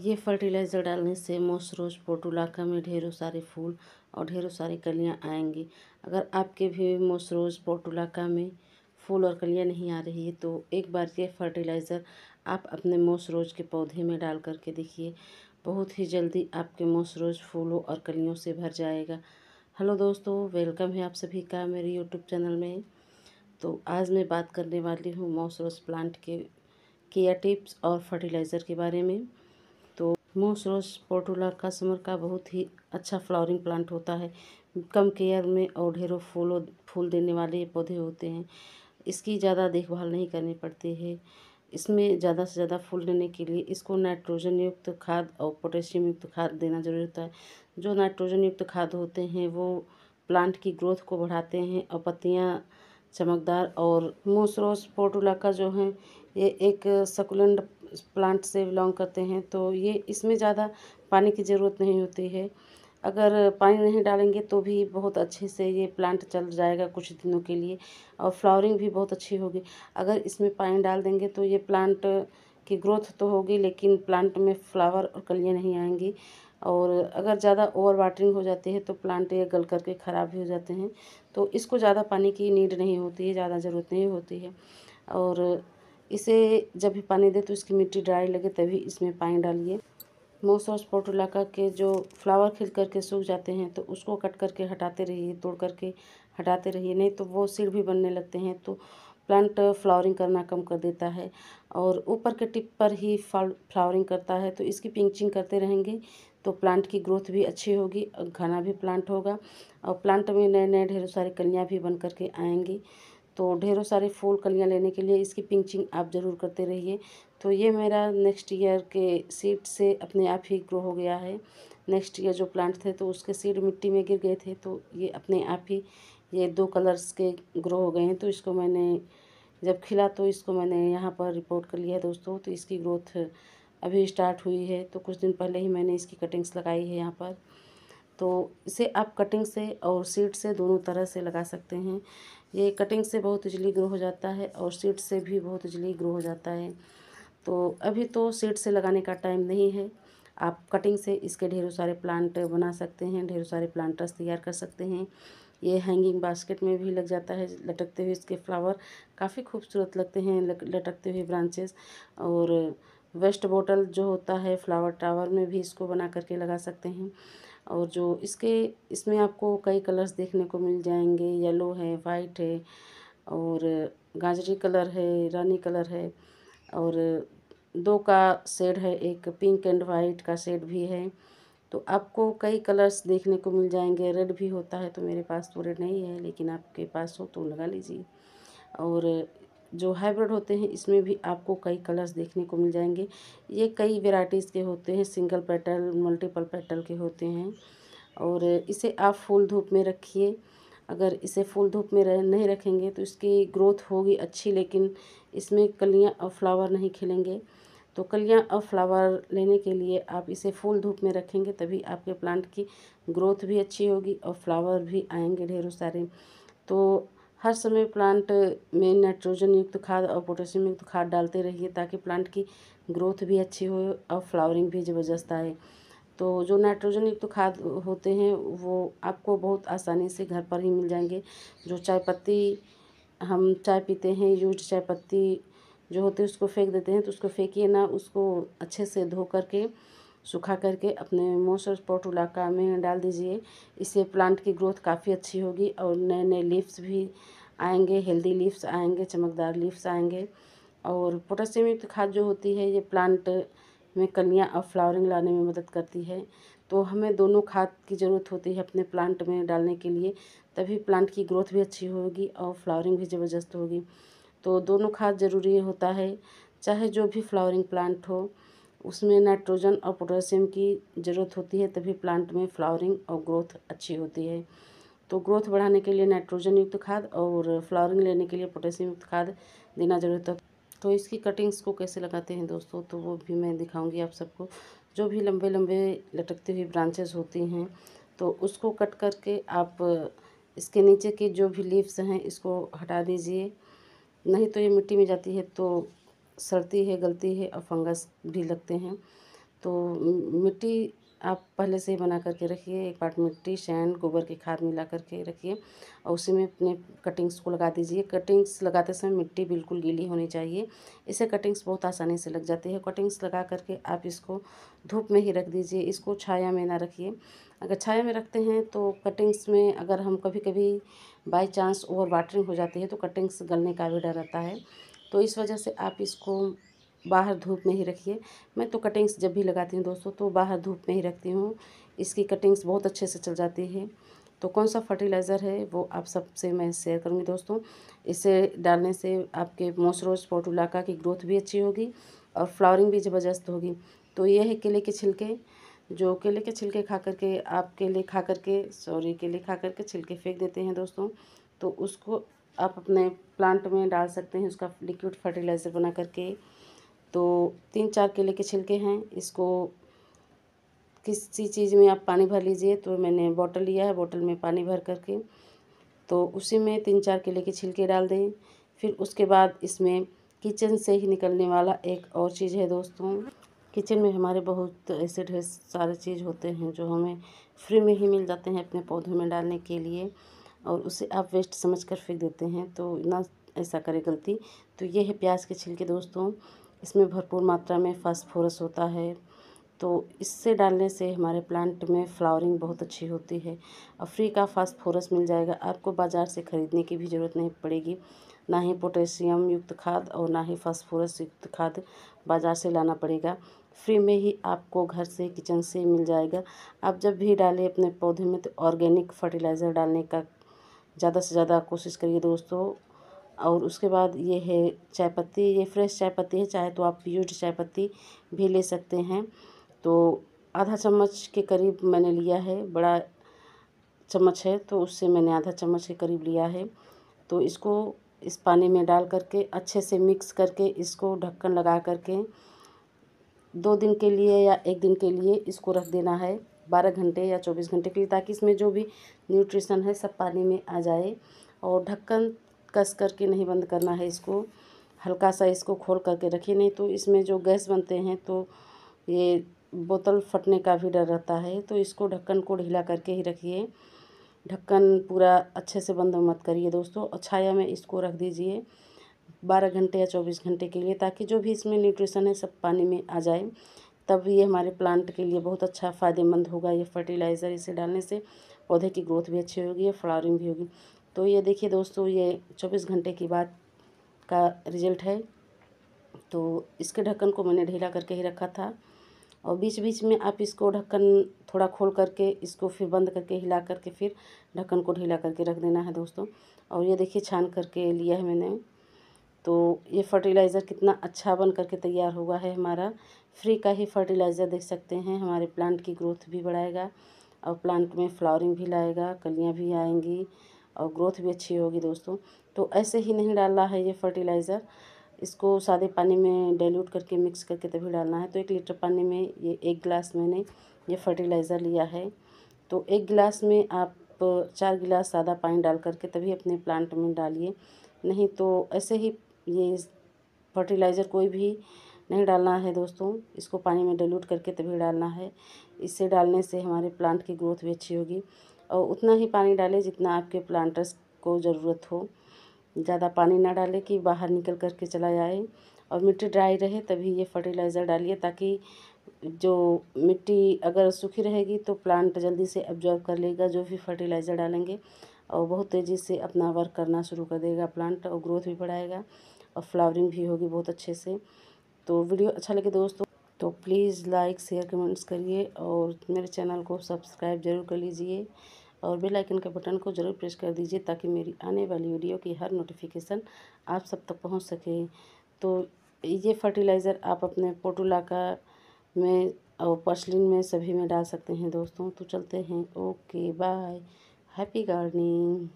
ये फर्टिलाइज़र डालने से मोसरोज पोटुलाका में ढेरों सारे फूल और ढेरों सारी कलियाँ आएंगी अगर आपके भी मोसरोज पोटुलाका में फूल और कलियाँ नहीं आ रही है तो एक बार ये फर्टिलाइज़र आप अपने मोसरोज के पौधे में डाल करके देखिए बहुत ही जल्दी आपके रोज फूलों और कलियों से भर जाएगा हेलो दोस्तों वेलकम है आप सभी का मेरे यूट्यूब चैनल में तो आज मैं बात करने वाली हूँ रोज प्लांट के केयर टिप्स और फर्टिलाइज़र के बारे में मोस रोज पोर्टुला का समर का बहुत ही अच्छा फ्लावरिंग प्लांट होता है कम केयर में और ढेरों फूलों फूल देने वाले पौधे होते हैं इसकी ज़्यादा देखभाल नहीं करनी पड़ती है इसमें ज़्यादा से ज़्यादा फूल लेने के लिए इसको नाइट्रोजन युक्त खाद और पोटेशियम युक्त खाद देना ज़रूरी होता है जो नाइट्रोजन युक्त खाद होते हैं वो प्लांट की ग्रोथ को बढ़ाते हैं और पत्तियाँ चमकदार और मोसरोस का जो है ये एक सकुलेंट प्लांट से बिलोंग करते हैं तो ये इसमें ज़्यादा पानी की ज़रूरत नहीं होती है अगर पानी नहीं डालेंगे तो भी बहुत अच्छे से ये प्लांट चल जाएगा कुछ दिनों के लिए और फ्लावरिंग भी बहुत अच्छी होगी अगर इसमें पानी डाल देंगे तो ये प्लांट की ग्रोथ तो होगी लेकिन प्लांट में फ्लावर और कलियाँ नहीं आएंगी और अगर ज़्यादा ओवर वाटरिंग हो जाती है तो प्लांट ये गल करके ख़राब भी हो जाते हैं तो इसको ज़्यादा पानी की नीड नहीं होती है ज़्यादा ज़रूरत नहीं होती है और इसे जब भी पानी दे तो इसकी मिट्टी ड्राई लगे तभी इसमें पानी डालिए मोस और स्पोटुलाका के जो फ्लावर खिल करके सूख जाते हैं तो उसको कट करके हटाते रहिए तोड़ करके हटाते रहिए नहीं तो वो सिर भी बनने लगते हैं तो प्लांट फ्लावरिंग करना कम कर देता है और ऊपर के टिप पर ही फ्लावरिंग करता है तो इसकी पिंचिंग करते रहेंगे तो प्लांट की ग्रोथ भी अच्छी होगी घना भी प्लांट होगा और प्लांट में नए नए ढेरों सारी कलियाँ भी बन करके आएंगी तो ढेरों सारे फूल कलियाँ लेने के लिए इसकी पिंचिंग आप ज़रूर करते रहिए तो ये मेरा नेक्स्ट ईयर के सीड से अपने आप ही ग्रो हो गया है नेक्स्ट ईयर जो प्लांट थे तो उसके सीड मिट्टी में गिर गए थे तो ये अपने आप ही ये दो कलर्स के ग्रो हो गए हैं तो इसको मैंने जब खिला तो इसको मैंने यहाँ पर रिपोर्ट कर लिया है दोस्तों तो इसकी ग्रोथ अभी स्टार्ट हुई है तो कुछ दिन पहले ही मैंने इसकी कटिंग्स लगाई है यहाँ पर तो इसे आप कटिंग से और सीड से दोनों तरह से लगा सकते हैं ये कटिंग से बहुत इजली ग्रो हो जाता है और सीड से भी बहुत इजली ग्रो हो जाता है तो अभी तो सीड से लगाने का टाइम नहीं है आप कटिंग से इसके ढेरों सारे प्लांट बना सकते हैं ढेरों सारे प्लांटर्स तैयार कर सकते हैं ये हैंगिंग बास्केट में भी लग जाता है लटकते हुए इसके फ्लावर काफ़ी खूबसूरत लगते हैं लटकते हुए ब्रांचेस और वेस्ट बोटल जो होता है फ्लावर टावर में भी इसको बना करके लगा सकते हैं और जो इसके इसमें आपको कई कलर्स देखने को मिल जाएंगे येलो है वाइट है और गाजरी कलर है रानी कलर है और दो का शेड है एक पिंक एंड वाइट का शेड भी है तो आपको कई कलर्स देखने को मिल जाएंगे रेड भी होता है तो मेरे पास तो रेड नहीं है लेकिन आपके पास हो तो लगा लीजिए और जो हाइब्रिड होते हैं इसमें भी आपको कई कलर्स देखने को मिल जाएंगे ये कई वेराइटीज़ के होते हैं सिंगल पेटल मल्टीपल पेटल के होते हैं और इसे आप फूल धूप में रखिए अगर इसे फूल धूप में रह नहीं रखेंगे तो इसकी ग्रोथ होगी अच्छी लेकिन इसमें कलियाँ और फ्लावर नहीं खिलेंगे तो कलियाँ और फ्लावर लेने के लिए आप इसे फूल धूप में रखेंगे तभी आपके प्लांट की ग्रोथ भी अच्छी होगी और फ्लावर भी आएंगे ढेरों सारे तो हर समय प्लांट में नाइट्रोजन युक्त खाद और पोटेशियम युक्त खाद डालते रहिए ताकि प्लांट की ग्रोथ भी अच्छी हो और फ्लावरिंग भी ज़बरदस्त आए तो जो नाइट्रोजन युक्त खाद होते हैं वो आपको बहुत आसानी से घर पर ही मिल जाएंगे जो चाय पत्ती हम चाय पीते हैं यूज चाय पत्ती जो होती है उसको फेंक देते हैं तो उसको फेंकिए ना उसको अच्छे से धो करके सुखा करके अपने मोसर पॉट इलाका में डाल दीजिए इससे प्लांट की ग्रोथ काफ़ी अच्छी होगी और नए नए लीव्स भी आएंगे हेल्दी लीव्स आएंगे चमकदार लीव्स आएंगे और पोटासियम युक्त खाद जो होती है ये प्लांट में कलियाँ और फ्लावरिंग लाने में मदद करती है तो हमें दोनों खाद की ज़रूरत होती है अपने प्लांट में डालने के लिए तभी प्लांट की ग्रोथ भी अच्छी होगी और फ्लावरिंग भी ज़बरदस्त होगी तो दोनों खाद ज़रूरी होता है चाहे जो भी फ्लावरिंग प्लांट हो उसमें नाइट्रोजन और पोटेशियम की ज़रूरत होती है तभी प्लांट में फ्लावरिंग और ग्रोथ अच्छी होती है तो ग्रोथ बढ़ाने के लिए नाइट्रोजन युक्त खाद और फ्लावरिंग लेने के लिए पोटेशियम युक्त खाद देना जरूरत है तो इसकी कटिंग्स को कैसे लगाते हैं दोस्तों तो वो भी मैं दिखाऊंगी आप सबको जो भी लंबे लंबे लटकती हुई ब्रांचेस होती हैं तो उसको कट करके आप इसके नीचे के जो भी लीव्स हैं इसको हटा दीजिए नहीं तो ये मिट्टी में जाती है तो सड़ती है गलती है और फंगस भी लगते हैं तो मिट्टी आप पहले से ही बना करके रखिए एक पार्ट मिट्टी शैन गोबर की खाद मिला करके रखिए और उसी में अपने कटिंग्स को लगा दीजिए कटिंग्स लगाते समय मिट्टी बिल्कुल गीली होनी चाहिए इससे कटिंग्स बहुत आसानी से लग जाती है कटिंग्स लगा करके आप इसको धूप में ही रख दीजिए इसको छाया में ना रखिए अगर छाया में रखते हैं तो कटिंग्स में अगर हम कभी कभी बाई चांस ओवर वाटरिंग हो जाती है तो कटिंग्स गलने का भी डर रहता है तो इस वजह से आप इसको बाहर धूप में ही रखिए मैं तो कटिंग्स जब भी लगाती हूँ दोस्तों तो बाहर धूप में ही रखती हूँ इसकी कटिंग्स बहुत अच्छे से चल जाती है तो कौन सा फर्टिलाइज़र है वो आप सबसे मैं शेयर करूँगी दोस्तों इसे डालने से आपके मोसरोज पोटुलाका की ग्रोथ भी अच्छी होगी और फ्लावरिंग भी ज़बरदस्त होगी तो ये है केले के छिलके जो केले के छिलके खा करके आप केले खा करके सॉरी केले खा करके छिलके फेंक देते हैं दोस्तों तो उसको आप अपने प्लांट में डाल सकते हैं उसका लिक्विड फर्टिलाइज़र बना करके तो तीन चार केले के छिलके हैं इसको किसी चीज़ में आप पानी भर लीजिए तो मैंने बॉटल लिया है बॉटल में पानी भर करके तो उसी में तीन चार केले के छिलके डाल दें फिर उसके बाद इसमें किचन से ही निकलने वाला एक और चीज़ है दोस्तों किचन में हमारे बहुत ऐसे ढेर सारे चीज़ होते हैं जो हमें फ्री में ही मिल जाते हैं अपने पौधों में डालने के लिए और उसे आप वेस्ट समझ कर फेंक देते हैं तो ना ऐसा करें गलती तो ये है प्याज के छिलके दोस्तों इसमें भरपूर मात्रा में फास्फोरस होता है तो इससे डालने से हमारे प्लांट में फ्लावरिंग बहुत अच्छी होती है और फ्री का फास्फोरस मिल जाएगा आपको बाज़ार से ख़रीदने की भी ज़रूरत नहीं पड़ेगी ना ही पोटेशियम युक्त खाद और ना ही फास्फोरस युक्त खाद बाज़ार से लाना पड़ेगा फ्री में ही आपको घर से किचन से मिल जाएगा आप जब भी डालें अपने पौधे में तो ऑर्गेनिक फर्टिलाइज़र डालने का ज़्यादा से ज़्यादा कोशिश करिए दोस्तों और उसके बाद ये है चाय पत्ती ये फ्रेश चाय पत्ती है चाहे तो आप पियूड चाय पत्ती भी ले सकते हैं तो आधा चम्मच के करीब मैंने लिया है बड़ा चम्मच है तो उससे मैंने आधा चम्मच के करीब लिया है तो इसको इस पानी में डाल करके अच्छे से मिक्स करके इसको ढक्कन लगा करके दो दिन के लिए या एक दिन के लिए इसको रख देना है बारह घंटे या चौबीस घंटे के लिए ताकि इसमें जो भी न्यूट्रिशन है सब पानी में आ जाए और ढक्कन कस करके नहीं बंद करना है इसको हल्का सा इसको खोल करके रखिए नहीं तो इसमें जो गैस बनते हैं तो ये बोतल फटने का भी डर रहता है तो इसको ढक्कन को ढीला करके ही रखिए ढक्कन पूरा अच्छे से बंद मत करिए दोस्तों और छाया में इसको रख दीजिए बारह घंटे या चौबीस घंटे के लिए ताकि जो भी इसमें न्यूट्रिशन है सब पानी में आ जाए तब ये हमारे प्लांट के लिए बहुत अच्छा फ़ायदेमंद होगा ये फर्टिलाइज़र इसे डालने से पौधे की ग्रोथ भी अच्छी होगी फ्लावरिंग भी होगी तो ये देखिए दोस्तों ये चौबीस घंटे की बाद का रिजल्ट है तो इसके ढक्कन को मैंने ढीला करके ही रखा था और बीच बीच में आप इसको ढक्कन थोड़ा खोल करके इसको फिर बंद करके हिला करके फिर ढक्कन को ढीला करके रख देना है दोस्तों और ये देखिए छान करके लिया है मैंने तो ये फ़र्टिलाइज़र कितना अच्छा बन करके तैयार हुआ है हमारा फ्री का ही फ़र्टिलाइज़र देख सकते हैं हमारे प्लांट की ग्रोथ भी बढ़ाएगा और प्लांट में फ्लावरिंग भी लाएगा कलियाँ भी आएंगी और ग्रोथ भी अच्छी होगी दोस्तों तो ऐसे ही नहीं डालना है ये फ़र्टिलाइज़र इसको सादे पानी में डाइल्यूट करके मिक्स करके तभी डालना है तो एक लीटर पानी में ये एक गिलास मैंने ये फर्टिलाइज़र लिया है तो एक गिलास में आप चार गिलास सादा पानी डाल करके तभी अपने प्लांट में डालिए नहीं तो ऐसे ही ये फर्टिलाइज़र कोई भी नहीं डालना है दोस्तों इसको पानी में डाइल्यूट करके तभी डालना है इसे डालने से हमारे प्लांट की ग्रोथ भी अच्छी होगी और उतना ही पानी डालें जितना आपके प्लांटर्स को ज़रूरत हो ज़्यादा पानी ना डालें कि बाहर निकल कर के चला जाए और मिट्टी ड्राई रहे तभी ये फर्टिलाइज़र डालिए ताकि जो मिट्टी अगर सूखी रहेगी तो प्लांट जल्दी से अब्जॉर्ब कर लेगा जो भी फर्टिलाइज़र डालेंगे और बहुत तेज़ी से अपना वर्क करना शुरू कर देगा प्लांट और ग्रोथ भी बढ़ाएगा और फ्लावरिंग भी होगी बहुत अच्छे से तो वीडियो अच्छा लगे दोस्तों तो प्लीज़ लाइक शेयर कमेंट्स करिए और मेरे चैनल को सब्सक्राइब जरूर कर लीजिए और बेल आइकन के बटन को ज़रूर प्रेस कर दीजिए ताकि मेरी आने वाली वीडियो की हर नोटिफिकेशन आप सब तक पहुंच सके तो ये फर्टिलाइज़र आप अपने पोटुलाका में और पसलिन में सभी में डाल सकते हैं दोस्तों तो चलते हैं ओके बाय हैप्पी गार्डनिंग